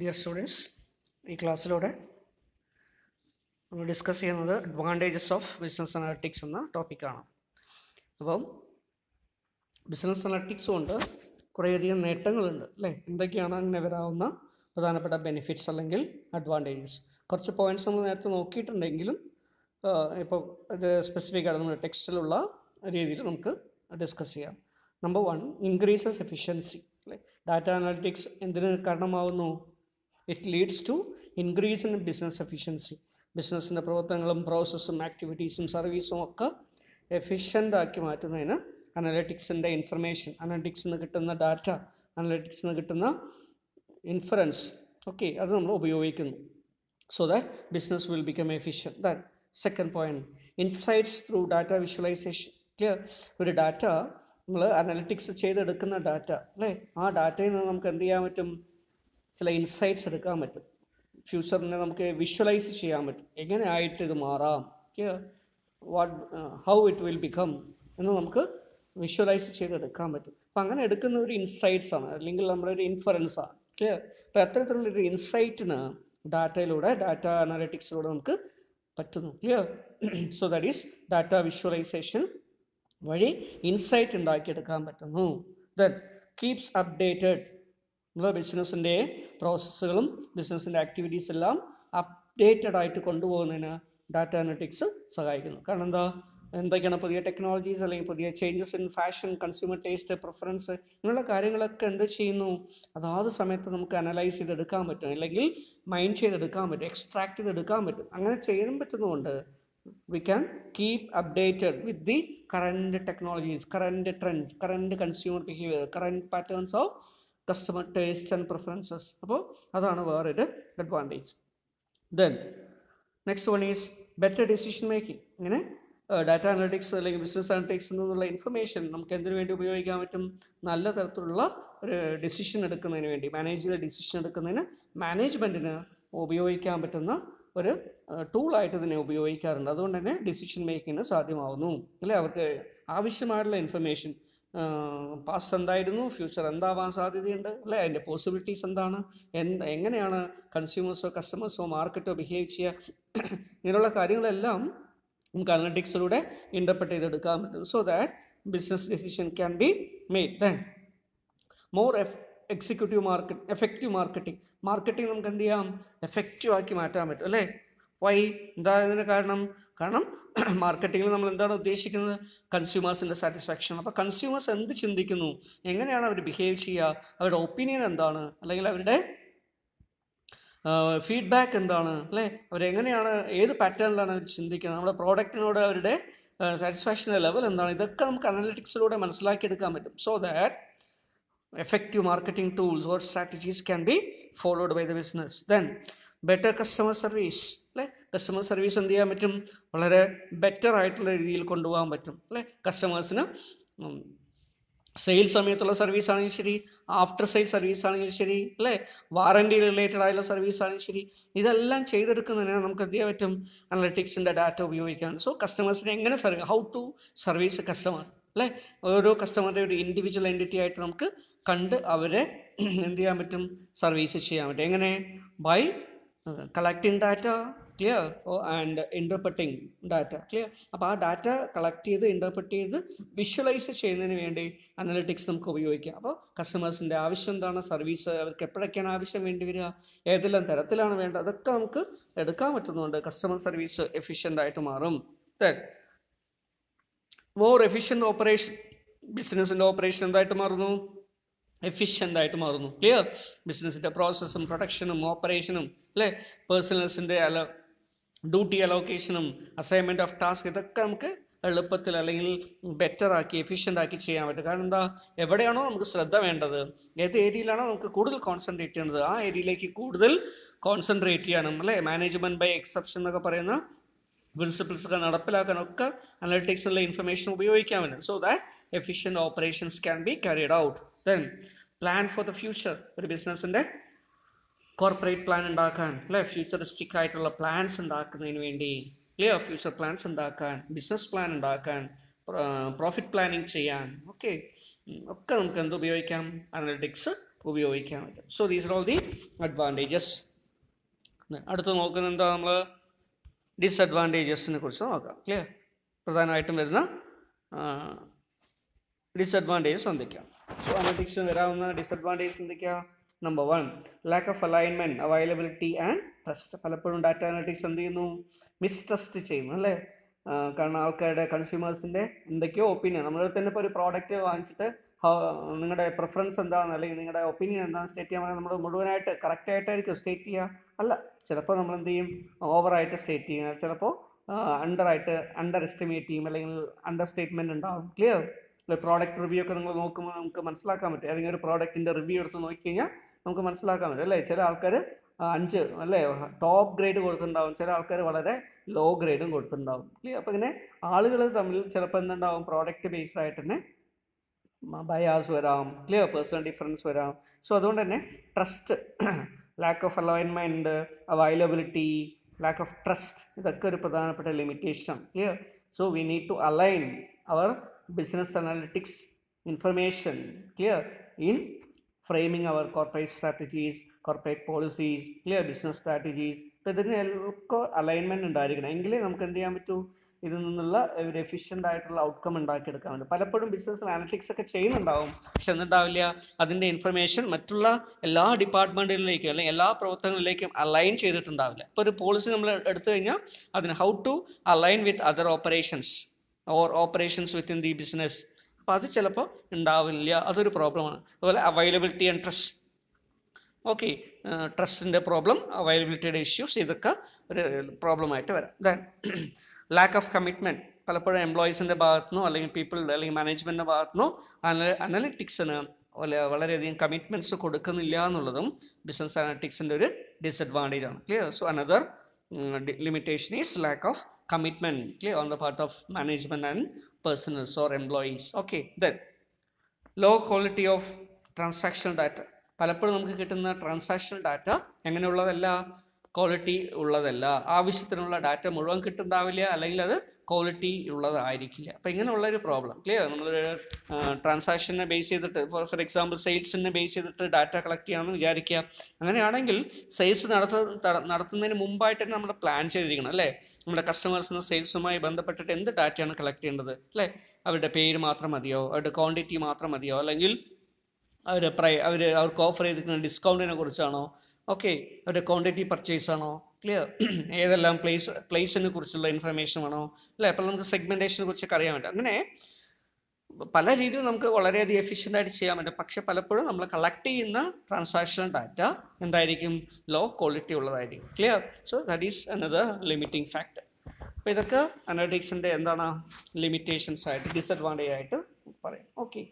Dear students ഈ ക്ലാസ്സിലൂടെ നമ്മൾ discuss ചെയ്യുന്നത് അഡ്വാൻറ്റേജസ് ഓഫ് ബിസിനസ് അനാലിറ്റിക്സ് എന്ന ടോപ്പിക്കാണ് അപ്പം ബിസിനസ് അനാലിറ്റിക്സ് കൊണ്ട് കുറേയധികം നേട്ടങ്ങളുണ്ട് അല്ലേ എന്തൊക്കെയാണ് അങ്ങനെ വരാവുന്ന പ്രധാനപ്പെട്ട ബെനിഫിറ്റ്സ് അല്ലെങ്കിൽ അഡ്വാൻറ്റേജസ് കുറച്ച് പോയിന്റ്സ് നമ്മൾ നേരത്തെ നോക്കിയിട്ടുണ്ടെങ്കിലും ഇപ്പോൾ ഇത് സ്പെസിഫിക് ആയിട്ട് നമ്മുടെ ടെക്സ്റ്റിലുള്ള രീതിയിൽ നമുക്ക് ഡിസ്കസ് ചെയ്യാം നമ്പർ വൺ ഇൻക്രീസസ് എഫിഷ്യൻസി അല്ലേ ഡാറ്റ അനാലിറ്റിക്സ് എന്തിന് കാരണമാവുന്നു it leads to increase in business efficiency ബിസിനസ്സിൻ്റെ പ്രവർത്തനങ്ങളും പ്രോസസ്സും ആക്ടിവിറ്റീസും സർവീസും ഒക്കെ എഫിഷ്യൻ്റാക്കി മാറ്റുന്നതിന് അനലറ്റിക്സിൻ്റെ ഇൻഫർമേഷൻ അനലറ്റിക്സിൽ നിന്ന് കിട്ടുന്ന ഡാറ്റ അനലറ്റിക്സിൽ നിന്ന് കിട്ടുന്ന ഇൻഫറൻസ് ഓക്കെ അത് നമ്മൾ ഉപയോഗിക്കുന്നു so that business will become efficient that second point insights through data visualisation clear ഒരു ഡാറ്റ നമ്മൾ അനലറ്റിക്സ് ചെയ്തെടുക്കുന്ന ഡാറ്റ അല്ലേ ആ ഡാറ്റയിൽ നിന്ന് നമുക്ക് എന്ത് ചെയ്യാൻ പറ്റും ചില ഇൻസൈറ്റ്സ് എടുക്കാൻ പറ്റും ഫ്യൂച്ചറിനെ നമുക്ക് വിഷ്വലൈസ് ചെയ്യാൻ പറ്റും എങ്ങനെയായിട്ട് ഇത് മാറാം what how it will become എന്ന് നമുക്ക് വിഷ്വലൈസ് ചെയ്ത് എടുക്കാൻ പറ്റും അപ്പം അങ്ങനെ എടുക്കുന്ന ഒരു ഇൻസൈറ്റ്സ് ആണ് അല്ലെങ്കിൽ നമ്മുടെ ഒരു ഇൻഫറൻസ് ആണ് ക്ലിയർ അപ്പം അത്തരത്തിലുള്ളൊരു ഇൻസൈറ്റിന് ഡാറ്റയിലൂടെ ഡാറ്റ അനാലിറ്റിക്സിലൂടെ നമുക്ക് പറ്റുന്നു clear so that is data visualisation വഴി ഇൻസൈറ്റ് ഉണ്ടാക്കിയെടുക്കാൻ പറ്റുന്നു ദെൻ കീപ്സ് അപ്ഡേറ്റഡ് നമ്മുടെ ബിസിനസ്സിൻ്റെ പ്രോസസ്സുകളും ബിസിനസ്സിൻ്റെ ആക്ടിവിറ്റീസ് എല്ലാം അപ്ഡേറ്റഡ് ആയിട്ട് കൊണ്ടുപോകുന്നതിന് ഡാറ്റ അനലിറ്റിക്സ് സഹായിക്കുന്നു കാരണം എന്താ എന്തൊക്കെയാണ് പുതിയ ടെക്നോളജീസ് അല്ലെങ്കിൽ പുതിയ changes in fashion consumer taste preference ഇങ്ങനെയുള്ള കാര്യങ്ങളൊക്കെ എന്ത് ചെയ്യുന്നു അതാത് സമയത്ത് നമുക്ക് അനലൈസ് ചെയ്തെടുക്കാൻ പറ്റും അല്ലെങ്കിൽ മൈൻഡ് ചെയ്തെടുക്കാൻ പറ്റും എക്സ്ട്രാക്ട് ചെയ്തെടുക്കാൻ പറ്റും അങ്ങനെ ചെയ്യാൻ പറ്റുന്നതുകൊണ്ട് we can keep updated with the current technologies current trends current consumer behaviour current patterns of customer taste and preferences അപ്പോൾ അതാണ് വേറൊരു advantage then next one is better decision making ഇങ്ങനെ ഡാറ്റ അനലിറ്റിക്സ് അല്ലെങ്കിൽ ബിസിനസ് അനലിറ്റിക്സ് എന്നുള്ള information നമുക്ക് എന്തിനു വേണ്ടി ഉപയോഗിക്കാൻ പറ്റും നല്ല തരത്തിലുള്ള ഒരു ഡിസിഷൻ എടുക്കുന്നതിന് വേണ്ടി മാനേജിലെ ഡിസിഷൻ എടുക്കുന്നതിന് മാനേജ്മെൻറ്റിന് ഉപയോഗിക്കാൻ പറ്റുന്ന ഒരു ടൂളായിട്ട് ഇതിനെ ഉപയോഗിക്കാറുണ്ട് അതുകൊണ്ട് തന്നെ ഡിസിഷൻ മേക്കിങ്ങിന് സാധ്യമാവുന്നു അല്ലെ അവർക്ക് ആവശ്യമായിട്ടുള്ള ഇൻഫർമേഷൻ പാസ്റ്റ് എന്തായിരുന്നു ഫ്യൂച്ചർ എന്താവാൻ സാധ്യതയുണ്ട് അല്ലേ അതിൻ്റെ പോസിബിലിറ്റീസ് എന്താണ് എന്ത് എങ്ങനെയാണ് കൺസ്യൂമേഴ്സോ കസ്റ്റമേഴ്സോ മാർക്കറ്റോ ബിഹേവ് ചെയ്യുക ഇങ്ങനെയുള്ള കാര്യങ്ങളെല്ലാം നമുക്ക് അനലറ്റിക്സിലൂടെ ഇൻ്റർപ്രറ്റ് ചെയ്തെടുക്കാൻ പറ്റും so that business decision can be made then more എഫ് executive market effective marketing marketing നമുക്ക് എന്ത് ചെയ്യാം എഫക്റ്റീവ് ആക്കി മാറ്റാൻ പറ്റും അല്ലേ വൈ എന്താ ഇതിന് കാരണം കാരണം മാർക്കറ്റിങ്ങിൽ നമ്മൾ എന്താണ് ഉദ്ദേശിക്കുന്നത് കൺസ്യൂമേഴ്സിൻ്റെ സാറ്റിസ്ഫാക്ഷൻ അപ്പോൾ കൺസ്യൂമേഴ്സ് എന്ത് ചിന്തിക്കുന്നു എങ്ങനെയാണ് അവർ ബിഹേവ് ചെയ്യുക അവരുടെ ഒപ്പീനിയൻ എന്താണ് അല്ലെങ്കിൽ അവരുടെ ഫീഡ്ബാക്ക് എന്താണ് അല്ലേ അവരെങ്ങനെയാണ് ഏത് പാറ്റേണിലാണ് അവർ ചിന്തിക്കുന്നത് നമ്മുടെ പ്രോഡക്റ്റിനോട് അവരുടെ സാറ്റിസ്ഫാക്ഷൻ്റെ ലെവൽ എന്താണ് ഇതൊക്കെ നമുക്ക് അനലിറ്റിക്സിലൂടെ മനസ്സിലാക്കിയെടുക്കാൻ പറ്റും so that effective marketing tools or strategies can be followed by the business then better customer service അല്ലേ കസ്റ്റമർ സർവീസ് എന്ത് ചെയ്യാൻ പറ്റും വളരെ ബെറ്റർ ആയിട്ടുള്ള രീതിയിൽ കൊണ്ടുപോകാൻ പറ്റും അല്ലേ കസ്റ്റമേഴ്സിന് സെയിൽ സമയത്തുള്ള സർവീസ് ആണെങ്കിലും ശരി ആഫ്റ്റർ സെയിൽ സർവീസ് ആണെങ്കിലും ശരി അല്ലേ വാറണ്ടി റിലേറ്റഡ് ആയുള്ള സർവീസ് ആണെങ്കിലും ശരി ഇതെല്ലാം ചെയ്തെടുക്കുന്നതിന് നമുക്ക് എന്ത് ചെയ്യാൻ പറ്റും അനലറ്റിക്സിൻ്റെ ഡാറ്റ ഉപയോഗിക്കാൻ സോ കസ്റ്റമേഴ്സിനെ എങ്ങനെ service how to service customer അല്ലേ ഓരോ കസ്റ്റമറുടെ ഒരു ഇൻഡിവിജ്വൽ എൻറ്റിറ്റി ആയിട്ട് നമുക്ക് കണ്ട് അവരെ എന്ത് ചെയ്യാൻ പറ്റും സർവീസ് ചെയ്യാൻ പറ്റും എങ്ങനെ by collecting data clear oh and interpreting data clear അപ്പോൾ ആ ഡാറ്റ കളക്ട് ചെയ്ത് ഇൻ്റർപ്രറ്റ് ചെയ്ത് വിഷ്വലൈസ് ചെയ്യുന്നതിന് വേണ്ടി അനലിറ്റിക്സ് നമുക്ക് ഉപയോഗിക്കാം അപ്പോൾ കസ്റ്റമേഴ്സിൻ്റെ ആവശ്യം എന്താണ് സർവീസ് അവർക്ക് എപ്പോഴൊക്കെയാണ് ആവശ്യം വേണ്ടി വരിക ഏതെല്ലാം തരത്തിലാണ് വേണ്ടത് അതൊക്കെ നമുക്ക് എടുക്കാൻ പറ്റുന്നുണ്ട് കസ്റ്റമർ സർവീസ് എഫിഷ്യൻ്റ് ആയിട്ട് മാറും ദെൻ മോർ എഫിഷ്യൻ്റ് ഓപ്പറേഷൻ ബിസിനസ്സിൻ്റെ ഓപ്പറേഷൻ എന്തായിട്ട് മാറുന്നു എഫിഷ്യൻ്റായിട്ട് മാറുന്നു ക്ലിയർ ബിസിനസ്സിൻ്റെ പ്രോസസ്സും പ്രൊഡക്ഷനും ഓപ്പറേഷനും അല്ലേ പേഴ്സണൽസിൻ്റെ അല ഡ്യൂട്ടി അലോക്കേഷനും അസൈൻമെൻറ്റ് ഓഫ് ടാസ്ക് ഇതൊക്കെ നമുക്ക് എളുപ്പത്തിൽ അല്ലെങ്കിൽ ബെറ്റർ ആക്കി എഫിഷ്യൻ്റ് ആക്കി ചെയ്യാൻ പറ്റും കാരണം എന്താ എവിടെയാണോ നമുക്ക് ശ്രദ്ധ വേണ്ടത് ഏത് ഏരിയയിലാണോ നമുക്ക് കൂടുതൽ കോൺസെൻട്രേറ്റ് ചെയ്യേണ്ടത് ആ ഏരിയയിലേക്ക് കൂടുതൽ കോൺസെൻട്രേറ്റ് ചെയ്യാനും അല്ലേ മാനേജ്മെൻറ്റ് ബൈ എക്സെപ്ഷൻ എന്നൊക്കെ പറയുന്ന ഒക്കെ നടപ്പിലാക്കാനൊക്കെ അനലിറ്റിക്സിലുള്ള ഇൻഫർമേഷൻ ഉപയോഗിക്കാൻ പറ്റും so that efficient operations can be carried out അല്ലേ പ്ലാൻ ഫോർ ദ ഫ്യൂച്ചർ ഒരു ബിസിനസ്സിൻ്റെ കോർപ്പറേറ്റ് പ്ലാൻ ഉണ്ടാക്കാൻ അല്ലേ ഫ്യൂച്ചറിസ്റ്റിക് ആയിട്ടുള്ള പ്ലാൻസ് ഉണ്ടാക്കുന്നതിന് വേണ്ടി അല്ലയോ ഫ്യൂച്ചർ പ്ലാൻസ് ഉണ്ടാക്കാൻ ബിസിനസ് പ്ലാൻ ഉണ്ടാക്കാൻ പ്രോഫിറ്റ് പ്ലാനിങ് ചെയ്യാൻ ഓക്കെ ഒക്കെ നമുക്ക് എന്ത് ഉപയോഗിക്കാം അനലറ്റിക്സ് ഉപയോഗിക്കാൻ പറ്റും so these are all the advantages അടുത്ത് നോക്കുന്നത് എന്താ നമ്മൾ ഡിസ്അഡ്വാൻറ്റേജസിനെ കുറിച്ച് നോക്കാം ക്ലിയർ പ്രധാനമായിട്ടും വരുന്ന ഡിസഡ്വാൻറ്റേജസ് എന്തൊക്കെയാണ് സോ അനലിറ്റിക്സ് വരാവുന്ന ഡിസഡ്വാൻറ്റേജസ് എന്തൊക്കെയാണ് number one lack of alignment availability and trust പലപ്പോഴും ഡാറ്റ അനലിറ്റിക്സ് എന്ത് ചെയ്യുന്നു മിസ്ട്രസ്റ്റ് ചെയ്യുന്നു അല്ലേ കാരണം ആൾക്കാരുടെ കൺസ്യൂമേഴ്സിൻ്റെ എന്തൊക്കെയോ ഒപ്പീനിയൻ നമ്മൾ തന്നെ ഇപ്പോൾ ഒരു പ്രോഡക്റ്റ് വാങ്ങിച്ചിട്ട് നിങ്ങളുടെ പ്രിഫറൻസ് എന്താണെന്ന് അല്ലെങ്കിൽ നിങ്ങളുടെ ഒപ്പീനിയൻ എന്താണെന്ന് സ്റ്റേറ്റ് ചെയ്യാൻ നമ്മൾ മുഴുവനായിട്ട് കറക്റ്റായിട്ടായിരിക്കും സ്റ്റേറ്റ് ചെയ്യുക അല്ല ചിലപ്പോൾ നമ്മൾ എന്ത് ചെയ്യും ഓവറായിട്ട് സ്റ്റേറ്റ് ചെയ്യുക ചിലപ്പോൾ അണ്ടർ ആയിട്ട് അണ്ടർ എസ്റ്റിമേറ്റ് ചെയ്യും അല്ലെങ്കിൽ അണ്ടർ സ്റ്റേറ്റ്മെൻറ്റ് ഉണ്ടാവും ക്ലിയർ പ്രോഡക്റ്റ് റിവ്യൂ ഒക്കെ നിങ്ങൾ നോക്കുമ്പോൾ നമുക്ക് മനസ്സിലാക്കാൻ പറ്റും ഏതെങ്കിലും ഒരു പ്രോഡക്റ്റിൻ്റെ റിവ്യൂ എടുത്ത് നോക്കിക്കഴിഞ്ഞാൽ നമുക്ക് മനസ്സിലാക്കാൻ പറ്റും അല്ലേ ചില ആൾക്കാർ അഞ്ച് അല്ലേ ടോപ്പ് ഗ്രേഡ് കൊടുത്തിട്ടുണ്ടാവും ചില ആൾക്കാർ വളരെ ലോ ഗ്രേഡും കൊടുത്തിട്ടുണ്ടാവും ക്ലിയർ അപ്പോൾ ഇങ്ങനെ ആളുകൾ തമ്മിൽ ചിലപ്പോൾ എന്തുണ്ടാവും പ്രോഡക്റ്റ് ബേസ്ഡ് ആയിട്ട് തന്നെ ബയാസ് വരാം ക്ലിയർ പേഴ്സണൽ ഡിഫറൻസ് വരാം സോ അതുകൊണ്ട് തന്നെ trust lack of alignment availability lack of trust ഇതൊക്കെ ഒരു പ്രധാനപ്പെട്ട limitation clear so we need to align our business analytics information clear in framing our corporate strategies, corporate policies, clear business strategies. അപ്പോൾ ഇതിനൊക്കെ alignment ഉണ്ടായിരിക്കണം എങ്കിലേ നമുക്ക് എന്ത് ചെയ്യാൻ പറ്റൂ ഇതിൽ നിന്നുള്ള ഒരു എഫിഷ്യൻ്റ് ആയിട്ടുള്ള ഔട്ട്കം ഉണ്ടാക്കിയെടുക്കാൻ വേണ്ടി പലപ്പോഴും ബിസിനസ് അനാലിറ്റിക്സ് ഒക്കെ ചെയ്യുന്നുണ്ടാവും പക്ഷെ എന്നിട്ടാവില്ല അതിൻ്റെ ഇൻഫർമേഷൻ മറ്റുള്ള എല്ലാ ഡിപ്പാർട്ട്മെൻറ്റുകളിലേക്കും അല്ലെങ്കിൽ എല്ലാ പ്രവർത്തനങ്ങളിലേക്കും അലൈൻ ചെയ്തിട്ടുണ്ടാവില്ല ഇപ്പോൾ ഒരു പോളിസി നമ്മൾ എടുത്തു കഴിഞ്ഞാൽ അതിന് how to align with other operations or operations within the business അപ്പോൾ അത് ചിലപ്പോൾ ഉണ്ടാവില്ല അതൊരു പ്രോബ്ലമാണ് അതുപോലെ അവൈലബിലിറ്റി ആൻഡ് ട്രസ്റ്റ് ഓക്കെ ട്രസ്റ്റിൻ്റെ പ്രോബ്ലം അവൈലബിലിറ്റിയുടെ ഇഷ്യൂസ് ഇതൊക്കെ ഒരു പ്രോബ്ലമായിട്ട് വരാം ദെൻ ലാക്ക് ഓഫ് കമ്മിറ്റ്മെൻറ്റ് പലപ്പോഴും എംപ്ലോയീസിൻ്റെ ഭാഗത്തുനിന്നോ അല്ലെങ്കിൽ പീപ്പിൾ അല്ലെങ്കിൽ മാനേജ്മെൻറ്റിൻ്റെ ഭാഗത്തുനിന്നോ അനലിറ്റിക്സിന് വളരെയധികം കമ്മിറ്റ്മെൻറ്റ്സ് കൊടുക്കുന്നില്ല എന്നുള്ളതും ബിസിനസ് അനലറ്റിക്സിൻ്റെ ഒരു ആണ് clear so another Mm, limitation is lack of commitment okay, on the part of management and personals or employees. Okay, then low quality of transactional data. പലപ്പോഴും നമുക്ക് കിട്ടുന്ന ക്വാളിറ്റി ഉള്ളതല്ല ആവശ്യത്തിനുള്ള ഡാറ്റ മുഴുവൻ കിട്ടുന്നുണ്ടാവില്ല അല്ലെങ്കിൽ അത് ക്വാളിറ്റി ഉള്ളതായിരിക്കില്ല അപ്പോൾ ഇങ്ങനെയുള്ള ഒരു പ്രോബ്ലം ക്ലിയർ നമ്മളൊരു ട്രാൻസാക്ഷനെ ബേസ് ചെയ്തിട്ട് ഫോർ ഫോർ എക്സാമ്പിൾ സെയിൽസിനെ ബേസ് ചെയ്തിട്ട് ഡാറ്റ കളക്ട് ചെയ്യാമെന്ന് വിചാരിക്കുക അങ്ങനെയാണെങ്കിൽ സെയിൽസ് നടത്ത നടത്തുന്നതിന് മുമ്പായിട്ട് തന്നെ നമ്മൾ പ്ലാൻ ചെയ്തിരിക്കണം അല്ലേ നമ്മുടെ കസ്റ്റമേഴ്സിന് സെയിൽസുമായി ബന്ധപ്പെട്ടിട്ട് എന്ത് ഡാറ്റയാണ് കളക്ട് ചെയ്യേണ്ടത് അല്ലേ അവരുടെ പേര് മാത്രം മതിയോ അവരുടെ ക്വാണ്ടിറ്റി മാത്രം മതിയോ അല്ലെങ്കിൽ അവർ പ്രൈ അവർ അവർക്ക് ഓഫർ ചെയ്തിരിക്കുന്ന ഡിസ്കൗണ്ടിനെ കുറിച്ചാണോ ഓക്കെ അവരുടെ ക്വാണ്ടിറ്റി പർച്ചേസ് ആണോ ക്ലിയർ ഏതെല്ലാം പ്ലേസ് പ്ലേസിനെ കുറിച്ചുള്ള ഇൻഫർമേഷൻ വേണോ അല്ലേ അപ്പോൾ നമുക്ക് സെഗ്മെൻറ്റേഷനെ കുറിച്ചൊക്കെ അറിയാൻ പറ്റും അങ്ങനെ പല രീതിയിൽ നമുക്ക് വളരെയധികം എഫിഷ്യൻ്റ് ആയിട്ട് ചെയ്യാൻ പറ്റും പക്ഷേ പലപ്പോഴും നമ്മൾ കളക്ട് ചെയ്യുന്ന ട്രാൻസാക്ഷൻ ഡാറ്റ എന്തായിരിക്കും ലോ ക്വാളിറ്റി ഉള്ളതായിരിക്കും clear so that is another limiting factor അപ്പോൾ ഇതൊക്കെ അനലിറ്റിക്സിൻ്റെ എന്താണ് ലിമിറ്റേഷൻസ് ആയിട്ട് ഡിസഡ്വാൻറ്റേജ് ആയിട്ട് പറയാം ഓക്കെ